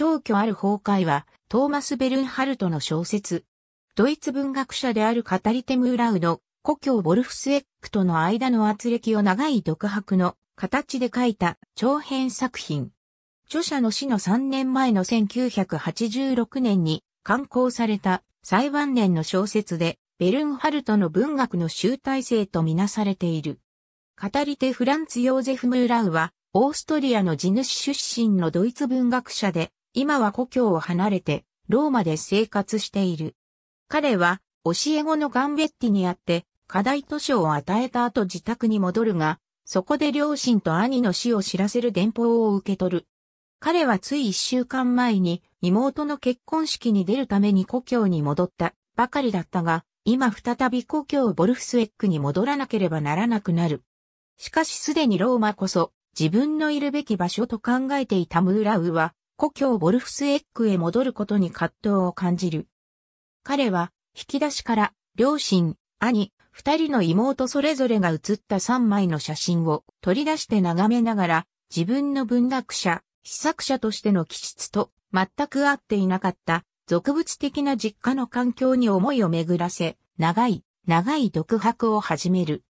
消去ある崩壊は、トーマス・ベルンハルトの小説。ドイツ文学者であるカタリテム・ーラウの故郷ボルフスエックとの間の圧力を長い独白の形で書いた長編作品。著者の死の3年前の1986年に刊行された最判年の小説で、ベルンハルトの文学の集大成とみなされている。語り手フランツ・ヨーゼフ・ムーラウは、オーストリアの地主出身のドイツ文学者で、今は故郷を離れて、ローマで生活している。彼は、教え子のガンベッティにあって、課題図書を与えた後自宅に戻るが、そこで両親と兄の死を知らせる電報を受け取る。彼はつい一週間前に妹の結婚式に出るために故郷に戻ったばかりだったが、今再び故郷ボルフスエックに戻らなければならなくなる。しかしすでにローマこそ自分のいるべき場所と考えていたムーラウは故郷ボルフスエッグへ戻ることに葛藤を感じる。彼は、引き出しから、両親、兄、二人の妹それぞれが写った三枚の写真を取り出して眺めながら、自分の文学者、試作者としての気質と全く合っていなかった、俗物的な実家の環境に思いを巡らせ、長い、長い独白を始める。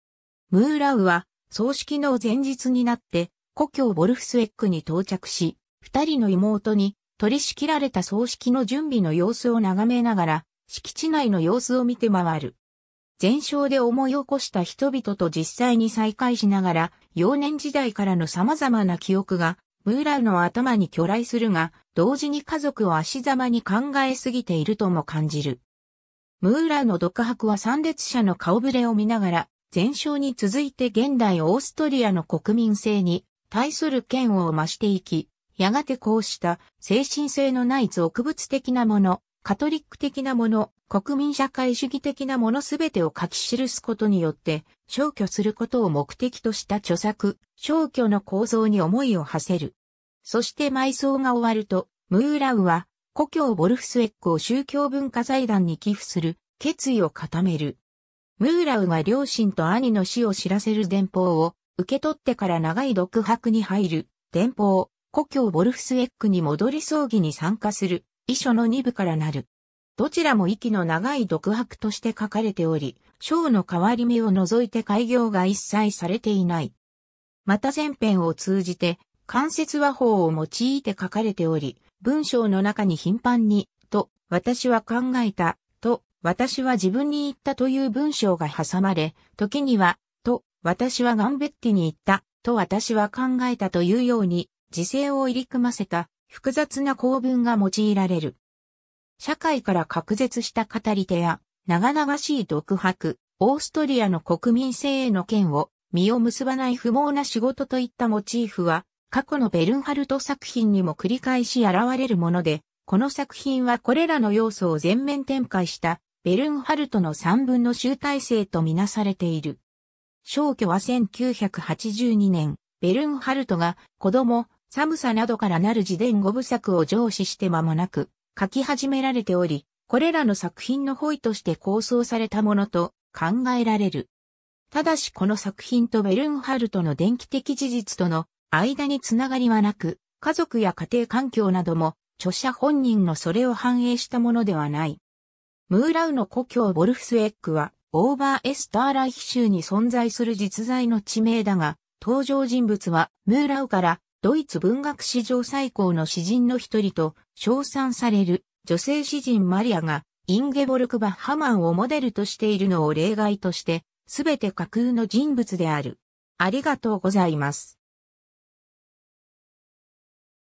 ムーラウは、葬式の前日になって、故郷ボルフスエッグに到着し、二人の妹に取り仕切られた葬式の準備の様子を眺めながら、敷地内の様子を見て回る。全焼で思い起こした人々と実際に再会しながら、幼年時代からの様々な記憶が、ムーラーの頭に巨来するが、同時に家族を足ざまに考えすぎているとも感じる。ムーラーの独白は参列者の顔ぶれを見ながら、前哨に続いて現代オーストリアの国民性に対する嫌悪を増していき、やがてこうした精神性のない俗物的なもの、カトリック的なもの、国民社会主義的なものすべてを書き記すことによって、消去することを目的とした著作、消去の構造に思いを馳せる。そして埋葬が終わると、ムーラウは、故郷ボルフスエックを宗教文化財団に寄付する、決意を固める。ムーラウが両親と兄の死を知らせる電報を受け取ってから長い独白に入る電報、故郷ボルフスエックに戻り葬儀に参加する、遺書の二部からなる。どちらも息の長い独白として書かれており、章の変わり目を除いて開業が一切されていない。また前編を通じて、関節和法を用いて書かれており、文章の中に頻繁に、と、私は考えた、と、私は自分に言ったという文章が挟まれ、時には、と、私はガンベッティに言った、と私は考えたというように、時勢を入り組ませた複雑な構文が用いられる。社会から隔絶した語り手や長々しい独白、オーストリアの国民性への剣を実を結ばない不毛な仕事といったモチーフは過去のベルンハルト作品にも繰り返し現れるもので、この作品はこれらの要素を全面展開したベルンハルトの三分の集大成とみなされている。消去は1982年、ベルンハルトが子供、寒さなどからなる自伝五部作を上司して間もなく書き始められており、これらの作品の本意として構想されたものと考えられる。ただしこの作品とベルンハルトの電気的事実との間につながりはなく、家族や家庭環境なども著者本人のそれを反映したものではない。ムーラウの故郷ボルフスエックは、オーバーエスターライヒ州に存在する実在の地名だが、登場人物はムーラウからドイツ文学史上最高の詩人の一人と称賛される女性詩人マリアがインゲボルク・バッハマンをモデルとしているのを例外として、すべて架空の人物である。ありがとうございます。